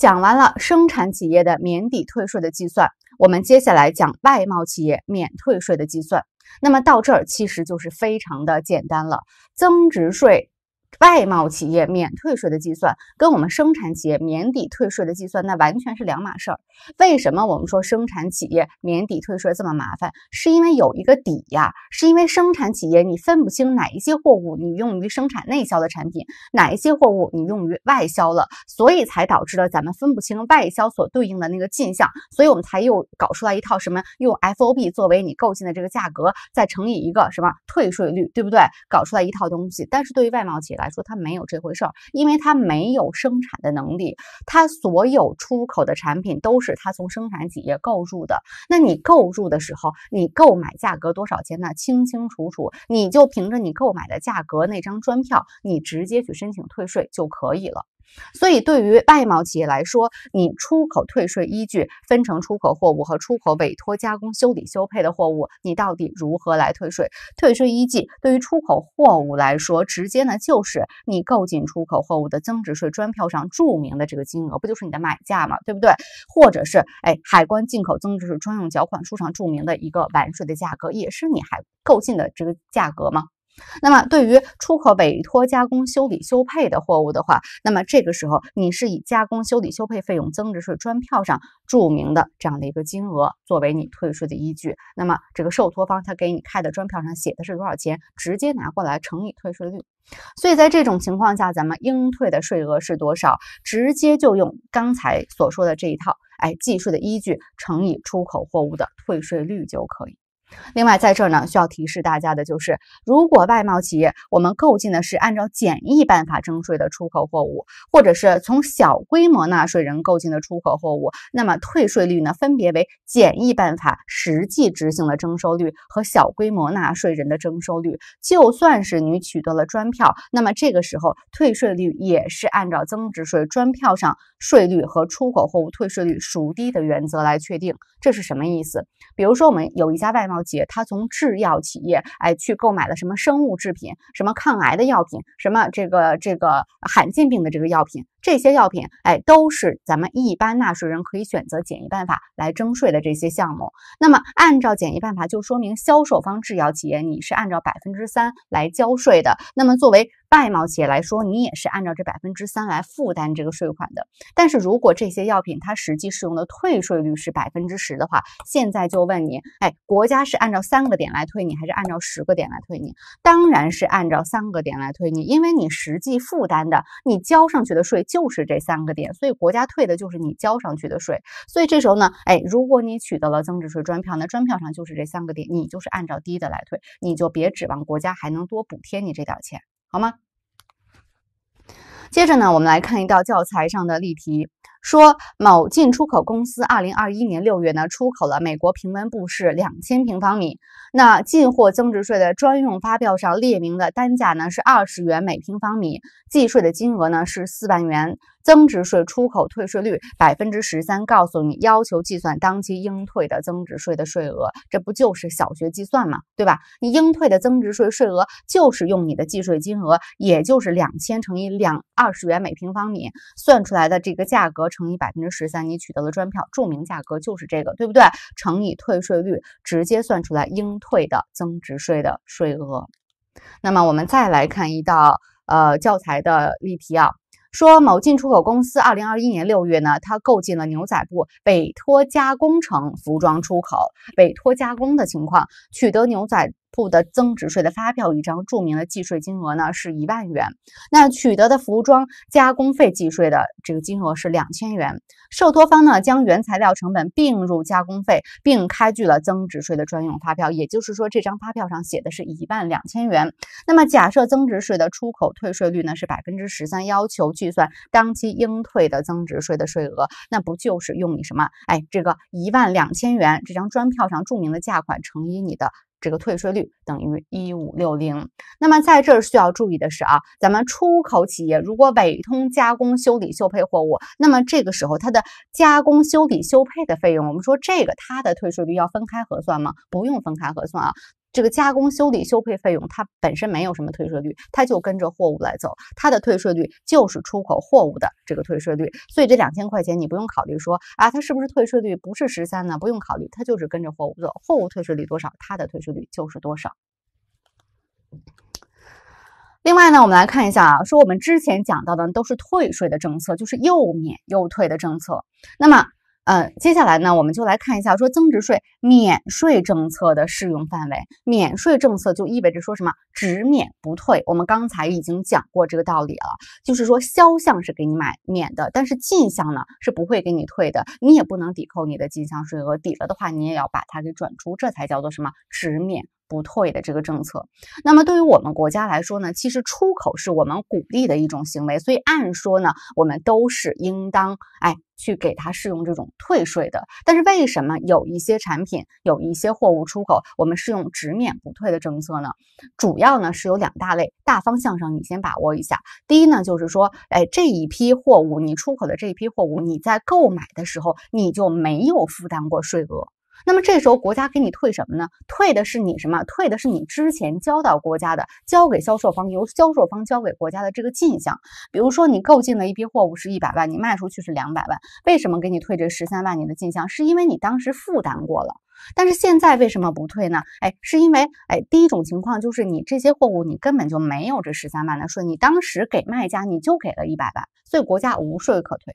讲完了生产企业的免抵退税的计算，我们接下来讲外贸企业免退税的计算。那么到这儿其实就是非常的简单了，增值税。外贸企业免退税的计算跟我们生产企业免抵退税的计算，那完全是两码事儿。为什么我们说生产企业免抵退税这么麻烦？是因为有一个底呀，是因为生产企业你分不清哪一些货物你用于生产内销的产品，哪一些货物你用于外销了，所以才导致了咱们分不清外销所对应的那个进项，所以我们才又搞出来一套什么用 F O B 作为你购进的这个价格，再乘以一个什么退税率，对不对？搞出来一套东西，但是对于外贸企业来，说他没有这回事儿，因为他没有生产的能力，他所有出口的产品都是他从生产企业购入的。那你购入的时候，你购买价格多少钱呢？清清楚楚，你就凭着你购买的价格那张专票，你直接去申请退税就可以了。所以，对于外贸企业来说，你出口退税依据分成出口货物和出口委托加工、修理、修配的货物，你到底如何来退税？退税依据对于出口货物来说，直接呢就是你购进出口货物的增值税专票上注明的这个金额，不就是你的买价嘛，对不对？或者是哎，海关进口增值税专用缴款书上注明的一个完税的价格，也是你还购进的这个价格吗？那么，对于出口委托加工、修理、修配的货物的话，那么这个时候你是以加工、修理、修配费用增值税专票上注明的这样的一个金额作为你退税的依据。那么，这个受托方他给你开的专票上写的是多少钱，直接拿过来乘以退税率。所以在这种情况下，咱们应退的税额是多少，直接就用刚才所说的这一套，哎，计税的依据乘以出口货物的退税率就可以。另外，在这儿呢，需要提示大家的就是，如果外贸企业我们购进的是按照简易办法征税的出口货物，或者是从小规模纳税人购进的出口货物，那么退税率呢，分别为简易办法实际执行的征收率和小规模纳税人的征收率。就算是你取得了专票，那么这个时候退税率也是按照增值税专票上税率和出口货物退税率孰低的原则来确定。这是什么意思？比如说，我们有一家外贸。他从制药企业哎去购买了什么生物制品，什么抗癌的药品，什么这个这个罕见病的这个药品，这些药品哎都是咱们一般纳税人可以选择简易办法来征税的这些项目。那么按照简易办法，就说明销售方制药企业你是按照百分之三来交税的。那么作为外贸企业来说，你也是按照这百分之三来负担这个税款的。但是如果这些药品它实际适用的退税率是百分之十的话，现在就问你，哎，国家是按照三个点来退你，还是按照十个点来退你？当然是按照三个点来退你，因为你实际负担的、你交上去的税就是这三个点，所以国家退的就是你交上去的税。所以这时候呢，哎，如果你取得了增值税专票，那专票上就是这三个点，你就是按照低的来退，你就别指望国家还能多补贴你这点钱。好吗？接着呢，我们来看一道教材上的例题，说某进出口公司二零二一年六月呢，出口了美国平文布是两千平方米，那进货增值税的专用发票上列明的单价呢是二十元每平方米，计税的金额呢是四万元。增值税出口退税率百分之十三，告诉你要求计算当期应退的增值税的税额，这不就是小学计算吗？对吧？你应退的增值税税额就是用你的计税金额，也就是两千乘以两二十元每平方米，算出来的这个价格乘以百分之十三，你取得了专票，注明价格就是这个，对不对？乘以退税率，直接算出来应退的增值税的税额。那么我们再来看一道呃教材的例题啊。说某进出口公司，二零二一年六月呢，它购进了牛仔布，委托加工成服装出口，委托加工的情况取得牛仔。铺的增值税的发票一张，注明的计税金额呢是一万元。那取得的服装加工费计税的这个金额是两千元。受托方呢将原材料成本并入加工费，并开具了增值税的专用发票，也就是说这张发票上写的是一万两千元。那么假设增值税的出口退税率呢是百分之十三，要求计算当期应退的增值税的税额，那不就是用你什么哎这个一万两千元这张专票上注明的价款乘以你的？这个退税率等于一五六零。那么在这儿需要注意的是啊，咱们出口企业如果委托加工修理修配货物，那么这个时候它的加工修理修配的费用，我们说这个它的退税率要分开核算吗？不用分开核算啊。这个加工修理修配费用，它本身没有什么退税率，它就跟着货物来走，它的退税率就是出口货物的这个退税率。所以这两千块钱你不用考虑说啊，它是不是退税率不是十三呢？不用考虑，它就是跟着货物走，货物退税率多少，它的退税率就是多少。另外呢，我们来看一下啊，说我们之前讲到的都是退税的政策，就是又免又退的政策。那么嗯，接下来呢，我们就来看一下，说增值税免税政策的适用范围。免税政策就意味着说什么？只免不退。我们刚才已经讲过这个道理了，就是说销项是给你买免的，但是进项呢是不会给你退的，你也不能抵扣你的进项税额，抵了的话你也要把它给转出，这才叫做什么？只免。不退的这个政策，那么对于我们国家来说呢，其实出口是我们鼓励的一种行为，所以按说呢，我们都是应当哎去给它适用这种退税的。但是为什么有一些产品、有一些货物出口，我们适用直免不退的政策呢？主要呢是有两大类，大方向上你先把握一下。第一呢，就是说哎这一批货物，你出口的这一批货物，你在购买的时候你就没有负担过税额。那么这时候国家给你退什么呢？退的是你什么？退的是你之前交到国家的，交给销售方，由销售方交给国家的这个进项。比如说你购进了一批货物是一百万，你卖出去是两百万，为什么给你退这十三万你的进项？是因为你当时负担过了，但是现在为什么不退呢？哎，是因为哎，第一种情况就是你这些货物你根本就没有这十三万的税，你当时给卖家你就给了一百万，所以国家无税可退。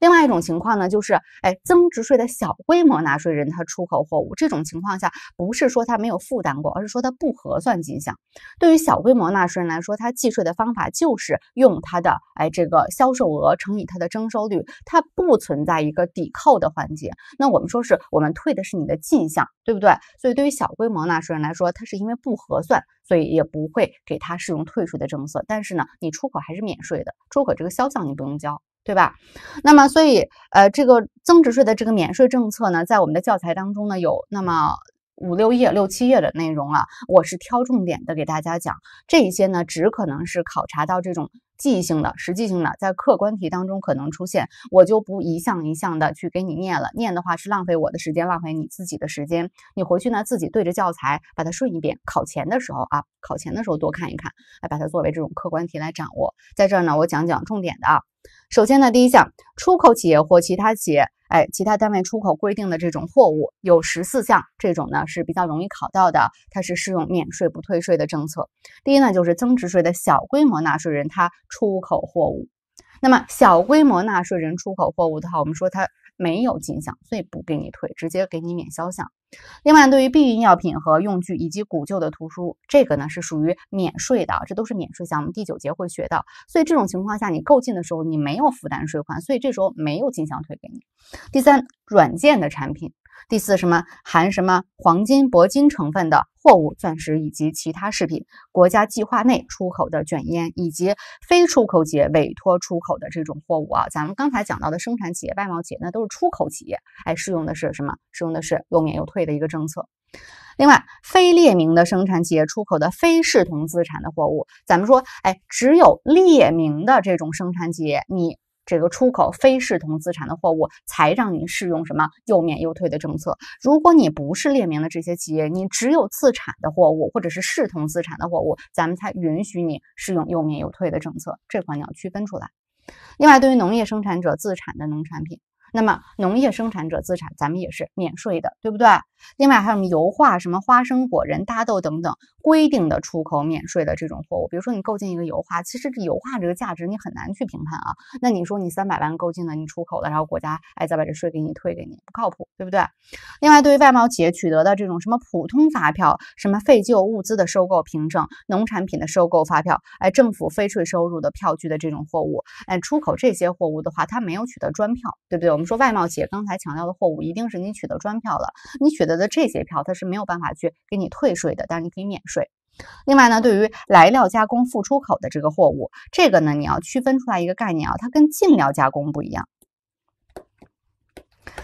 另外一种情况呢，就是哎，增值税的小规模纳税人他出口货物，这种情况下不是说他没有负担过，而是说他不合算进项。对于小规模纳税人来说，他计税的方法就是用他的哎这个销售额乘以他的征收率，它不存在一个抵扣的环节。那我们说是我们退的是你的进项，对不对？所以对于小规模纳税人来说，他是因为不合算，所以也不会给他适用退税的政策。但是呢，你出口还是免税的，出口这个销项你不用交。对吧？那么，所以，呃，这个增值税的这个免税政策呢，在我们的教材当中呢，有那么五六页、六七页的内容了。我是挑重点的给大家讲，这一些呢，只可能是考察到这种记忆性的、实际性的，在客观题当中可能出现。我就不一项一项的去给你念了，念的话是浪费我的时间，浪费你自己的时间。你回去呢，自己对着教材把它顺一遍。考前的时候啊，考前的时候多看一看，来把它作为这种客观题来掌握。在这儿呢，我讲讲重点的啊。首先呢，第一项，出口企业或其他企业，哎，其他单位出口规定的这种货物有十四项，这种呢是比较容易考到的，它是适用免税不退税的政策。第一呢，就是增值税的小规模纳税人，他出口货物。那么小规模纳税人出口货物的话，我们说它没有进项，所以不给你退，直接给你免销项。另外，对于避孕药品和用具以及古旧的图书，这个呢是属于免税的，这都是免税项目，第九节会学到。所以这种情况下，你购进的时候你没有负担税款，所以这时候没有进项退给你。第三，软件的产品。第四，什么含什么黄金、铂金成分的货物、钻石以及其他饰品，国家计划内出口的卷烟，以及非出口企业委托出口的这种货物啊，咱们刚才讲到的生产企业、外贸企业，那都是出口企业，哎，适用的是什么？适用的是又免又退的一个政策。另外，非列明的生产企业出口的非视同资产的货物，咱们说，哎，只有列明的这种生产企业，你。这个出口非视同资产的货物，才让你适用什么又免又退的政策。如果你不是列明的这些企业，你只有自产的货物或者是视同资产的货物，咱们才允许你适用又免又退的政策。这块你要区分出来。另外，对于农业生产者自产的农产品。那么农业生产者资产咱们也是免税的，对不对？另外还有什么油画、什么花生、果仁、大豆等等规定的出口免税的这种货物，比如说你购进一个油画，其实这油画这个价值你很难去评判啊。那你说你三百万购进了，你出口了，然后国家哎再把这税给你退给你，不靠谱，对不对？另外对于外贸企业取得的这种什么普通发票、什么废旧物资的收购凭证、农产品的收购发票、哎政府非税收入的票据的这种货物，哎出口这些货物的话，他没有取得专票，对不对？我们。你说外贸企业刚才强调的货物，一定是你取得专票了。你取得的这些票，它是没有办法去给你退税的，但是你可以免税。另外呢，对于来料加工复出口的这个货物，这个呢你要区分出来一个概念啊，它跟进料加工不一样。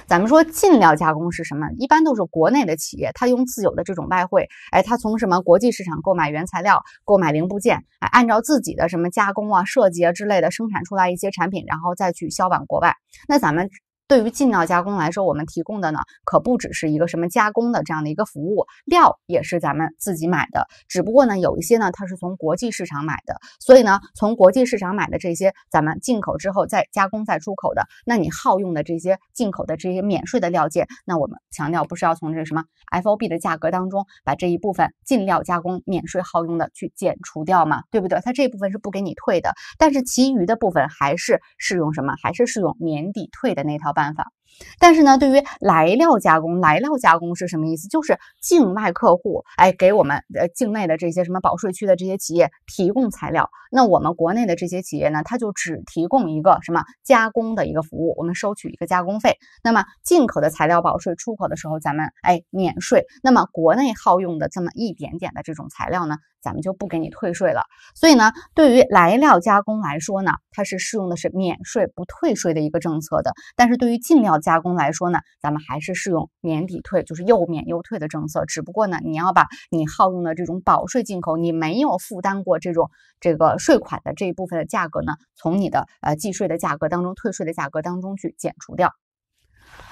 咱们说进料加工是什么？一般都是国内的企业，它用自有的这种外汇，哎，它从什么国际市场购买原材料、购买零部件，哎，按照自己的什么加工啊、设计啊之类的，生产出来一些产品，然后再去销往国外。那咱们。对于进料加工来说，我们提供的呢，可不只是一个什么加工的这样的一个服务，料也是咱们自己买的，只不过呢，有一些呢，它是从国际市场买的，所以呢，从国际市场买的这些咱们进口之后再加工再出口的，那你耗用的这些进口的这些免税的料件，那我们强调不是要从这什么 F O B 的价格当中把这一部分进料加工免税耗用的去减除掉嘛，对不对？它这部分是不给你退的，但是其余的部分还是适用什么？还是适用年底退的那套办。办法。但是呢，对于来料加工，来料加工是什么意思？就是境外客户，哎，给我们呃境内的这些什么保税区的这些企业提供材料，那我们国内的这些企业呢，它就只提供一个什么加工的一个服务，我们收取一个加工费。那么进口的材料保税，出口的时候咱们哎免税。那么国内耗用的这么一点点的这种材料呢，咱们就不给你退税了。所以呢，对于来料加工来说呢，它是适用的是免税不退税的一个政策的。但是对于进料加工来说呢，咱们还是适用免抵退，就是又免又退的政策。只不过呢，你要把你耗用的这种保税进口，你没有负担过这种这个税款的这一部分的价格呢，从你的呃计税的价格当中、退税的价格当中去减除掉。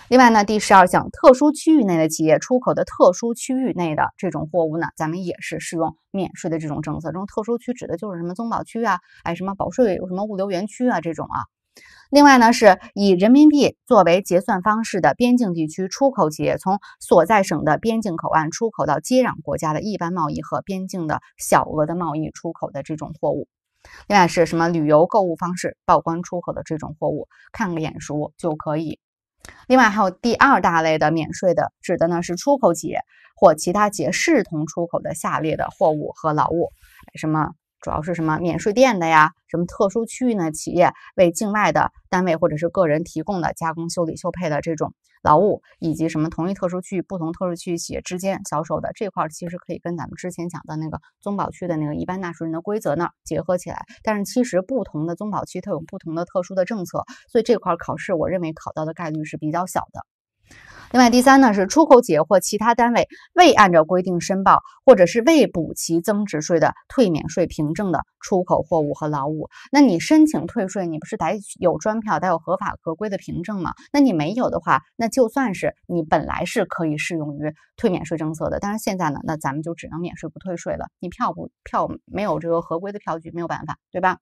另外呢，第十二项，特殊区域内的企业出口的特殊区域内的这种货物呢，咱们也是适用免税的这种政策。这种特殊区指的就是什么综保区啊，哎什么保税什么物流园区啊这种啊。另外呢，是以人民币作为结算方式的边境地区出口企业，从所在省的边境口岸出口到接壤国家的一般贸易和边境的小额的贸易出口的这种货物。另外是什么旅游购物方式报关出口的这种货物，看个眼熟就可以。另外还有第二大类的免税的，指的呢是出口企业或其他企业视同出口的下列的货物和劳务，什么主要是什么免税店的呀？什么特殊区域呢？企业为境外的单位或者是个人提供的加工修理修配的这种劳务，以及什么同一特殊区域不同特殊区域企业之间销售的这块，其实可以跟咱们之前讲的那个综保区的那个一般纳税人的规则那儿结合起来。但是其实不同的综保区它有不同的特殊的政策，所以这块考试我认为考到的概率是比较小的。另外，第三呢是出口企业或其他单位未按照规定申报，或者是未补齐增值税的退免税凭证的出口货物和劳务。那你申请退税，你不是得有专票，得有合法合规的凭证吗？那你没有的话，那就算是你本来是可以适用于退免税政策的，但是现在呢，那咱们就只能免税不退税了。你票不票没有这个合规的票据，没有办法，对吧？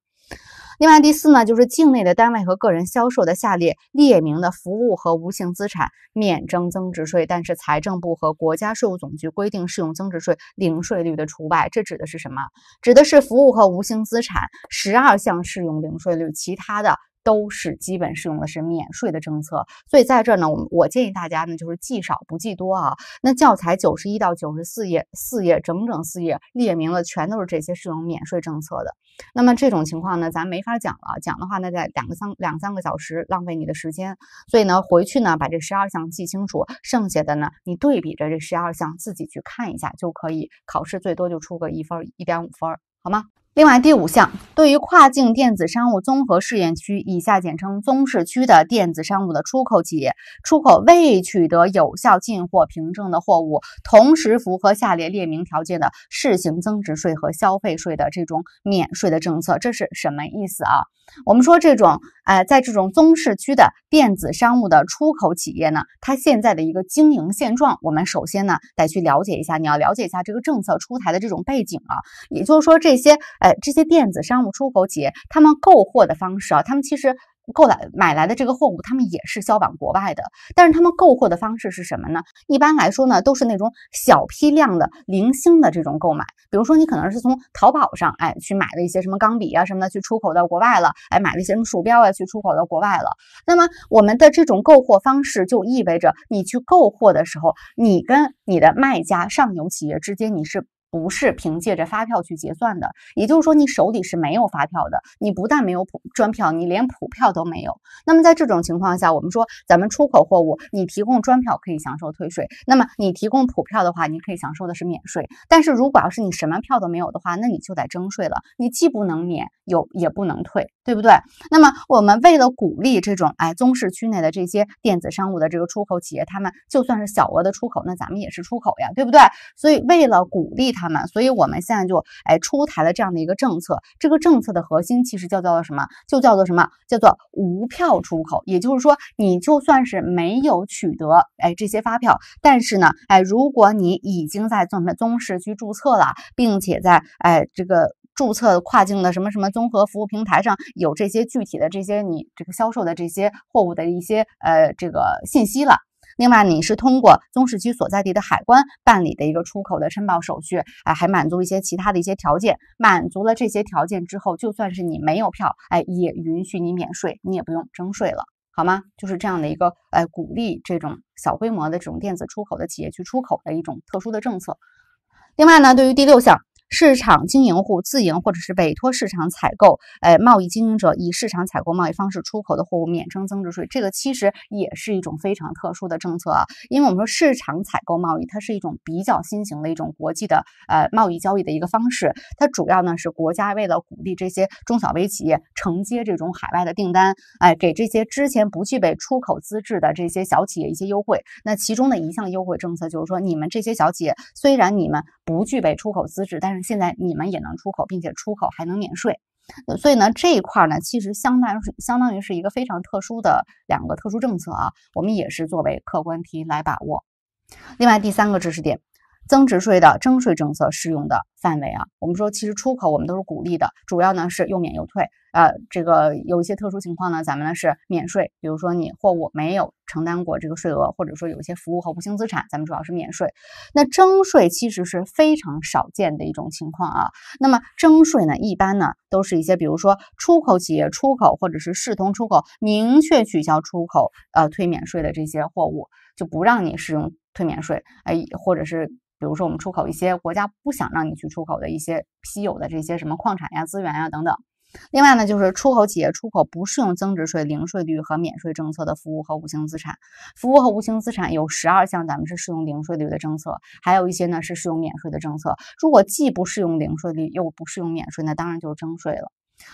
另外第四呢，就是境内的单位和个人销售的下列列明的服务和无形资产免征增值税，但是财政部和国家税务总局规定适用增值税零税率的除外。这指的是什么？指的是服务和无形资产十二项适用零税率，其他的。都是基本适用的是免税的政策，所以在这儿呢，我我建议大家呢，就是记少不记多啊。那教材九十一到九十四页四页，整整四页列明了，全都是这些适用免税政策的。那么这种情况呢，咱没法讲了，讲的话那在两个三两三个小时浪费你的时间。所以呢，回去呢把这十二项记清楚，剩下的呢你对比着这十二项自己去看一下就可以，考试最多就出个一分一点五分，好吗？另外第五项，对于跨境电子商务综合试验区（以下简称综试区）的电子商务的出口企业，出口未取得有效进货凭证的货物，同时符合下列列明条件的，试行增值税和消费税的这种免税的政策，这是什么意思啊？我们说这种，呃，在这种综试区的电子商务的出口企业呢，它现在的一个经营现状，我们首先呢得去了解一下，你要了解一下这个政策出台的这种背景啊，也就是说这些。这些电子商务出口企业，他们购货的方式啊，他们其实购来买来的这个货物，他们也是销往国外的。但是他们购货的方式是什么呢？一般来说呢，都是那种小批量的、零星的这种购买。比如说，你可能是从淘宝上，哎，去买了一些什么钢笔啊什么的，去出口到国外了；，哎，买了一些什么鼠标啊，去出口到国外了。那么，我们的这种购货方式，就意味着你去购货的时候，你跟你的卖家、上游企业之间，你是。不是凭借着发票去结算的，也就是说你手里是没有发票的，你不但没有普专票，你连普票都没有。那么在这种情况下，我们说咱们出口货物，你提供专票可以享受退税，那么你提供普票的话，你可以享受的是免税。但是如果要是你什么票都没有的话，那你就得征税了，你既不能免，有也不能退，对不对？那么我们为了鼓励这种哎，综试区内的这些电子商务的这个出口企业，他们就算是小额的出口，那咱们也是出口呀，对不对？所以为了鼓励。他们，所以我们现在就哎出台了这样的一个政策，这个政策的核心其实叫叫做什么？就叫做什么？叫做无票出口。也就是说，你就算是没有取得哎这些发票，但是呢，哎，如果你已经在宗宗市区注册了，并且在哎这个注册跨境的什么什么综合服务平台上有这些具体的这些你这个销售的这些货物的一些呃这个信息了。另外，你是通过宗市区所在地的海关办理的一个出口的申报手续，哎，还满足一些其他的一些条件，满足了这些条件之后，就算是你没有票，哎，也允许你免税，你也不用征税了，好吗？就是这样的一个，哎，鼓励这种小规模的这种电子出口的企业去出口的一种特殊的政策。另外呢，对于第六项。市场经营户自营或者是委托市场采购，哎，贸易经营者以市场采购贸易方式出口的货物免征增值税，这个其实也是一种非常特殊的政策啊。因为我们说市场采购贸易，它是一种比较新型的一种国际的呃贸易交易的一个方式。它主要呢是国家为了鼓励这些中小微企业承接这种海外的订单，哎，给这些之前不具备出口资质的这些小企业一些优惠。那其中的一项优惠政策就是说，你们这些小企业虽然你们不具备出口资质，但是现在你们也能出口，并且出口还能免税，所以呢，这一块呢，其实相当是相当于是一个非常特殊的两个特殊政策啊，我们也是作为客观题来把握。另外，第三个知识点。增值税的征税政策适用的范围啊，我们说其实出口我们都是鼓励的，主要呢是又免又退，呃，这个有一些特殊情况呢，咱们呢是免税，比如说你货物没有承担过这个税额，或者说有一些服务和无形资产，咱们主要是免税。那征税其实是非常少见的一种情况啊。那么征税呢，一般呢都是一些比如说出口企业出口或者是视同出口，明确取消出口呃退免税的这些货物，就不让你适用退免税，哎，或者是。比如说，我们出口一些国家不想让你去出口的一些稀有的这些什么矿产呀、资源呀等等。另外呢，就是出口企业出口不适用增值税零税率和免税政策的服务和无形资产。服务和无形资产有十二项，咱们是适用零税率的政策，还有一些呢是适用免税的政策。如果既不适用零税率又不适用免税，那当然就是征税了。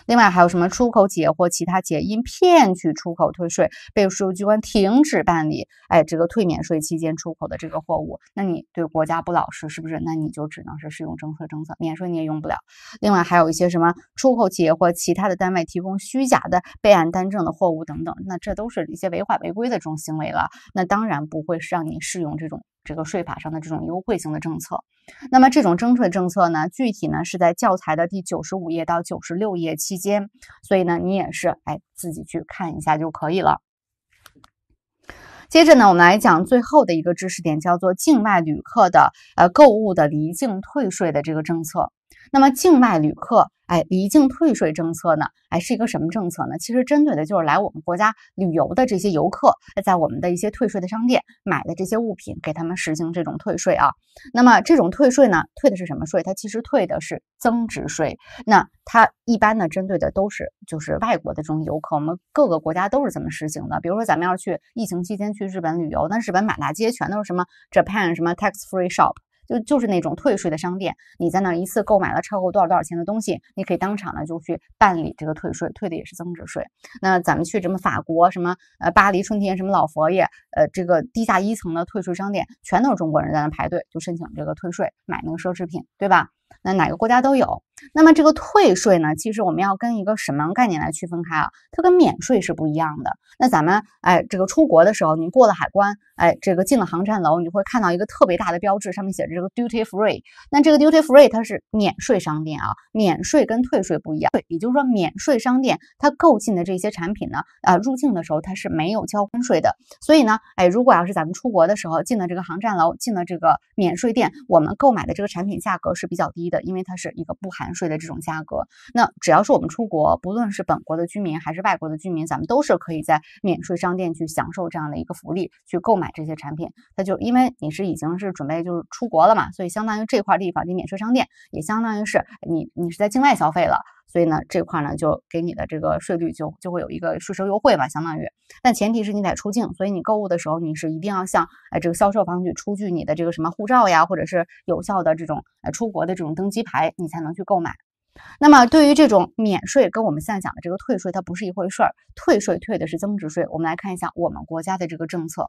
另外还有什么出口企业或其他企业因骗取出口退税被税务机关停止办理，哎，这个退免税期间出口的这个货物，那你对国家不老实是不是？那你就只能是适用政策政策，免税你也用不了。另外还有一些什么出口企业或其他的单位提供虚假的备案单证的货物等等，那这都是一些违法违规的这种行为了，那当然不会让你适用这种。这个税法上的这种优惠性的政策，那么这种征税政策呢，具体呢是在教材的第九十五页到九十六页期间，所以呢你也是哎自己去看一下就可以了。接着呢，我们来讲最后的一个知识点，叫做境外旅客的呃购物的离境退税的这个政策。那么，境外旅客，哎，离境退税政策呢？哎，是一个什么政策呢？其实针对的就是来我们国家旅游的这些游客，在我们的一些退税的商店买的这些物品，给他们实行这种退税啊。那么，这种退税呢，退的是什么税？它其实退的是增值税。那它一般呢，针对的都是就是外国的这种游客，我们各个国家都是这么实行的。比如说，咱们要去疫情期间去日本旅游，那日本满大街全都是什么 Japan 什么 tax free shop。就就是那种退税的商店，你在那一次购买了超过多少多少钱的东西，你可以当场呢就去办理这个退税，退的也是增值税。那咱们去什么法国什么呃巴黎春天什么老佛爷，呃这个地下一层的退税商店，全都是中国人在那排队就申请这个退税，买那个奢侈品，对吧？那哪个国家都有。那么这个退税呢？其实我们要跟一个什么概念来区分开啊？它跟免税是不一样的。那咱们哎，这个出国的时候，你过了海关，哎，这个进了航站楼，你会看到一个特别大的标志，上面写着这个 duty free。那这个 duty free 它是免税商店啊。免税跟退税不一样。对，也就是说免税商店它购进的这些产品呢，啊，入境的时候它是没有交关税的。所以呢，哎，如果要是咱们出国的时候进了这个航站楼，进了这个免税店，我们购买的这个产品价格是比较低。的，因为它是一个不含税的这种价格。那只要是我们出国，不论是本国的居民还是外国的居民，咱们都是可以在免税商店去享受这样的一个福利，去购买这些产品。它就因为你是已经是准备就是出国了嘛，所以相当于这块地方的免税商店也相当于是你你是在境外消费了。所以呢，这块呢就给你的这个税率就就会有一个税收优惠吧，相当于，但前提是你得出境，所以你购物的时候你是一定要向哎这个销售方去出具你的这个什么护照呀，或者是有效的这种呃出国的这种登机牌，你才能去购买。那么，对于这种免税，跟我们现在讲的这个退税，它不是一回事儿。退税退的是增值税。我们来看一下我们国家的这个政策。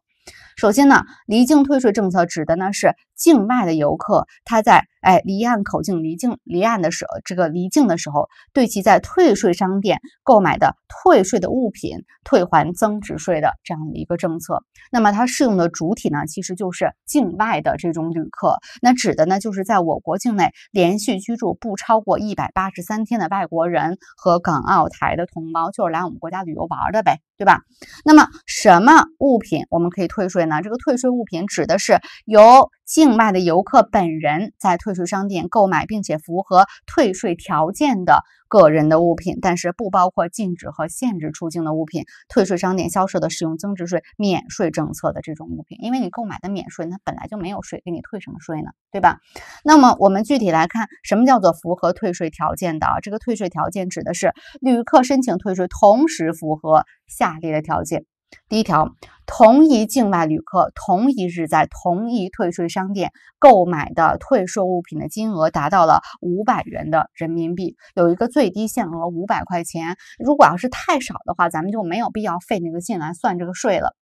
首先呢，离境退税政策指的呢是境外的游客，他在哎离岸口径离境离岸的时候，这个离境的时候，对其在退税商店购买的退税的物品退还增值税的这样的一个政策。那么它适用的主体呢，其实就是境外的这种旅客。那指的呢，就是在我国境内连续居住不超过一百。八十三天的外国人和港澳台的同胞，就是来我们国家旅游玩的呗。对吧？那么什么物品我们可以退税呢？这个退税物品指的是由境外的游客本人在退税商店购买，并且符合退税条件的个人的物品，但是不包括禁止和限制出境的物品。退税商店销售的使用增值税免税政策的这种物品，因为你购买的免税，它本来就没有税，给你退什么税呢？对吧？那么我们具体来看，什么叫做符合退税条件的？这个退税条件指的是旅客申请退税，同时符合。下列的条件：第一条，同一境外旅客同一日在同一退税商店购买的退税物品的金额达到了五百元的人民币，有一个最低限额五百块钱。如果要是太少的话，咱们就没有必要费那个劲来算这个税了。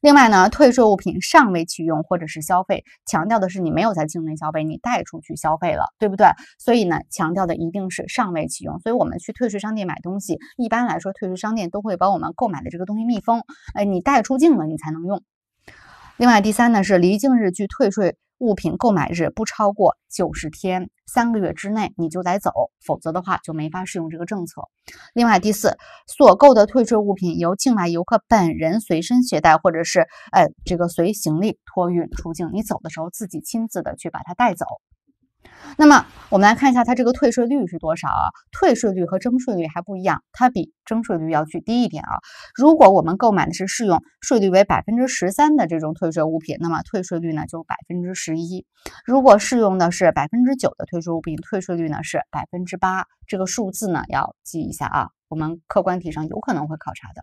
另外呢，退税物品尚未启用或者是消费，强调的是你没有在境内消费，你带出去消费了，对不对？所以呢，强调的一定是尚未启用。所以我们去退税商店买东西，一般来说，退税商店都会把我们购买的这个东西密封，哎，你带出境了，你才能用。另外，第三呢是离境日距退税。物品购买日不超过九十天，三个月之内你就得走，否则的话就没法适用这个政策。另外，第四，所购的退税物品由境外游客本人随身携带，或者是呃这个随行李托运出境，你走的时候自己亲自的去把它带走。那么我们来看一下它这个退税率是多少啊？退税率和征税率还不一样，它比征税率要低一点啊。如果我们购买的是适用税率为百分之十三的这种退税物品，那么退税率呢就百分之十一；如果适用的是百分之九的退税物品，退税率呢是百分之八。这个数字呢要记一下啊，我们客观题上有可能会考察的。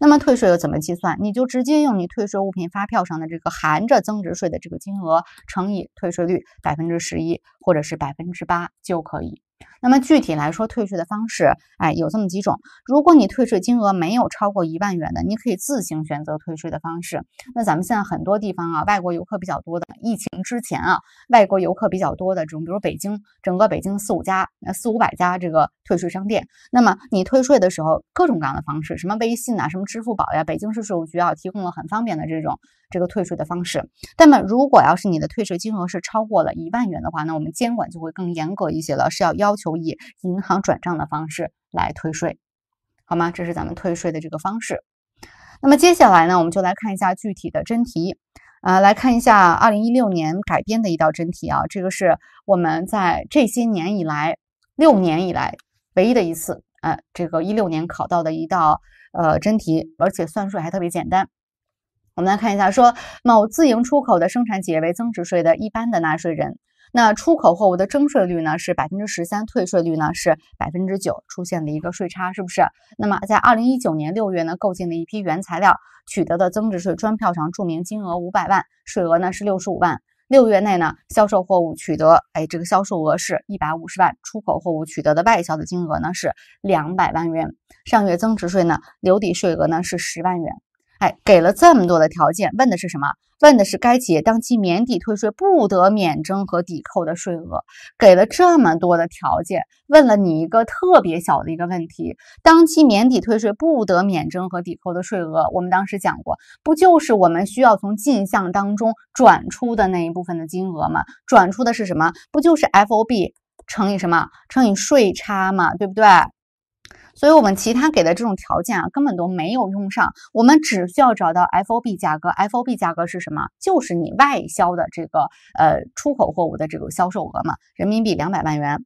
那么退税又怎么计算？你就直接用你退税物品发票上的这个含着增值税的这个金额乘以退税率百分之十一，或者是百分之八就可以。那么具体来说，退税的方式，哎，有这么几种。如果你退税金额没有超过一万元的，你可以自行选择退税的方式。那咱们现在很多地方啊，外国游客比较多的，疫情之前啊，外国游客比较多的这种，比如北京，整个北京四五家、四五百家这个退税商店。那么你退税的时候，各种各样的方式，什么微信啊，什么支付宝呀，北京市税务局啊提供了很方便的这种这个退税的方式。那么如果要是你的退税金额是超过了一万元的话，那我们监管就会更严格一些了，是要要求。以银行转账的方式来退税，好吗？这是咱们退税的这个方式。那么接下来呢，我们就来看一下具体的真题，啊，来看一下二零一六年改编的一道真题啊，这个是我们在这些年以来六年以来唯一的一次，呃，这个一六年考到的一道呃真题，而且算术还特别简单。我们来看一下，说某自营出口的生产企业为增值税的一般的纳税人。那出口货物的征税率呢是百分之十三，退税率呢是百分之九，出现了一个税差，是不是？那么在二零一九年六月呢，购进了一批原材料，取得的增值税专票上注明金额五百万，税额呢是六十五万。六月内呢，销售货物取得，哎，这个销售额是一百五十万，出口货物取得的外销的金额呢是两百万元，上月增值税呢留抵税额呢是十万元。哎，给了这么多的条件，问的是什么？问的是该企业当期免抵退税不得免征和抵扣的税额。给了这么多的条件，问了你一个特别小的一个问题：当期免抵退税不得免征和抵扣的税额，我们当时讲过，不就是我们需要从进项当中转出的那一部分的金额吗？转出的是什么？不就是 FOB 乘以什么？乘以税差嘛，对不对？所以，我们其他给的这种条件啊，根本都没有用上。我们只需要找到 FOB 价格，FOB 价格是什么？就是你外销的这个呃出口货物的这个销售额嘛，人民币两百万元。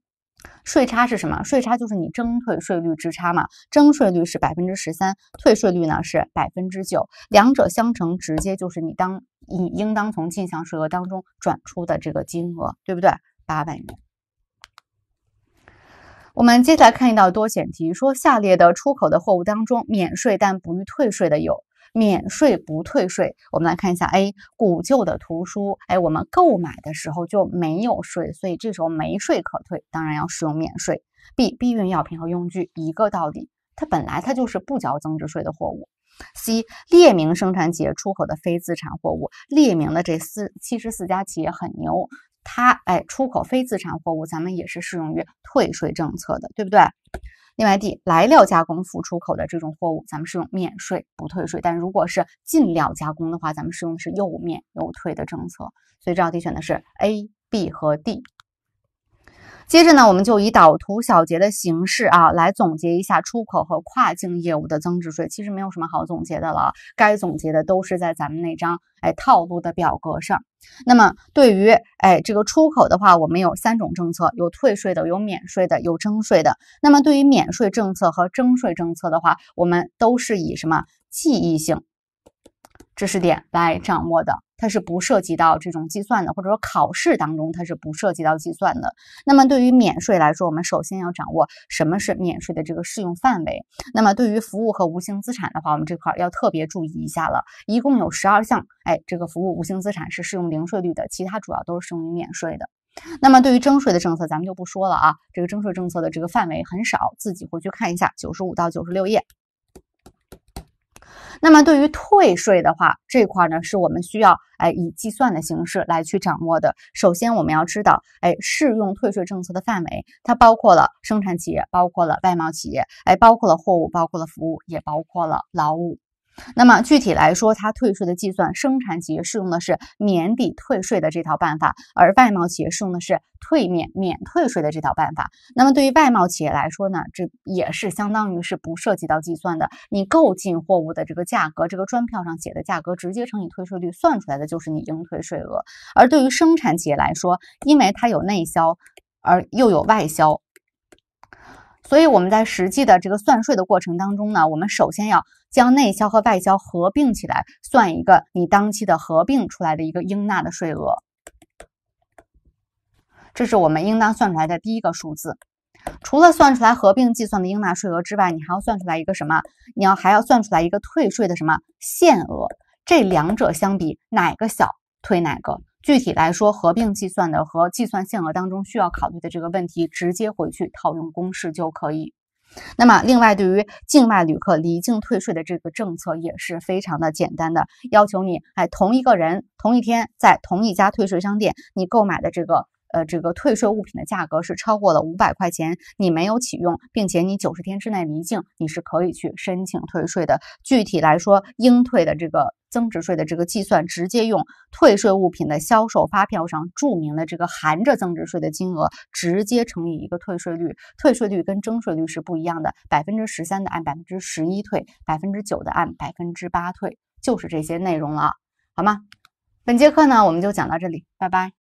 税差是什么？税差就是你征退税率之差嘛，征税率是百分之十三，退税率呢是百分之九，两者相乘，直接就是你当你应当从进项税额当中转出的这个金额，对不对？八万元。我们接下来看一道多选题，说下列的出口的货物当中，免税但不予退税的有免税不退税。我们来看一下，A 古旧的图书，哎，我们购买的时候就没有税，所以这时候没税可退，当然要使用免税。B 避孕药品和用具，一个道理，它本来它就是不交增值税的货物。C 列明生产企业出口的非自产货物，列明的这四七十四家企业很牛。它哎，出口非自产货物，咱们也是适用于退税政策的，对不对？另外，D 来料加工复出口的这种货物，咱们是用免税不退税；但如果是进料加工的话，咱们适用的是又免又退的政策。所以这道题选的是 A、B 和 D。接着呢，我们就以导图小结的形式啊，来总结一下出口和跨境业务的增值税。其实没有什么好总结的了，该总结的都是在咱们那张哎套路的表格上。那么对于哎这个出口的话，我们有三种政策，有退税的，有免税的，有征税的。那么对于免税政策和征税政策的话，我们都是以什么记忆性？知识点来掌握的，它是不涉及到这种计算的，或者说考试当中它是不涉及到计算的。那么对于免税来说，我们首先要掌握什么是免税的这个适用范围。那么对于服务和无形资产的话，我们这块要特别注意一下了，一共有十二项，哎，这个服务无形资产是适用零税率的，其他主要都是适用于免税的。那么对于征税的政策，咱们就不说了啊，这个征税政策的这个范围很少，自己回去看一下九十五到九十六页。那么，对于退税的话，这块呢，是我们需要哎以计算的形式来去掌握的。首先，我们要知道哎适用退税政策的范围，它包括了生产企业，包括了外贸企业，哎，包括了货物，包括了服务，也包括了劳务。那么具体来说，它退税的计算，生产企业适用的是免抵退税的这套办法，而外贸企业适用的是退免免退税的这套办法。那么对于外贸企业来说呢，这也是相当于是不涉及到计算的，你购进货物的这个价格，这个专票上写的价格，直接乘以退税率，算出来的就是你应退税额。而对于生产企业来说，因为它有内销，而又有外销。所以我们在实际的这个算税的过程当中呢，我们首先要将内销和外销合并起来算一个你当期的合并出来的一个应纳的税额，这是我们应当算出来的第一个数字。除了算出来合并计算的应纳税额之外，你还要算出来一个什么？你要还要算出来一个退税的什么限额？这两者相比，哪个小，退哪个？具体来说，合并计算的和计算限额当中需要考虑的这个问题，直接回去套用公式就可以。那么，另外对于境外旅客离境退税的这个政策也是非常的简单的，要求你哎同一个人同一天在同一家退税商店你购买的这个。呃，这个退税物品的价格是超过了五百块钱，你没有启用，并且你九十天之内离境，你是可以去申请退税的。具体来说，应退的这个增值税的这个计算，直接用退税物品的销售发票上注明的这个含着增值税的金额，直接乘以一个退税率。退税率跟征税率是不一样的，百分之十三的按百分之十一退，百分之九的按百分之八退，就是这些内容了，好吗？本节课呢，我们就讲到这里，拜拜。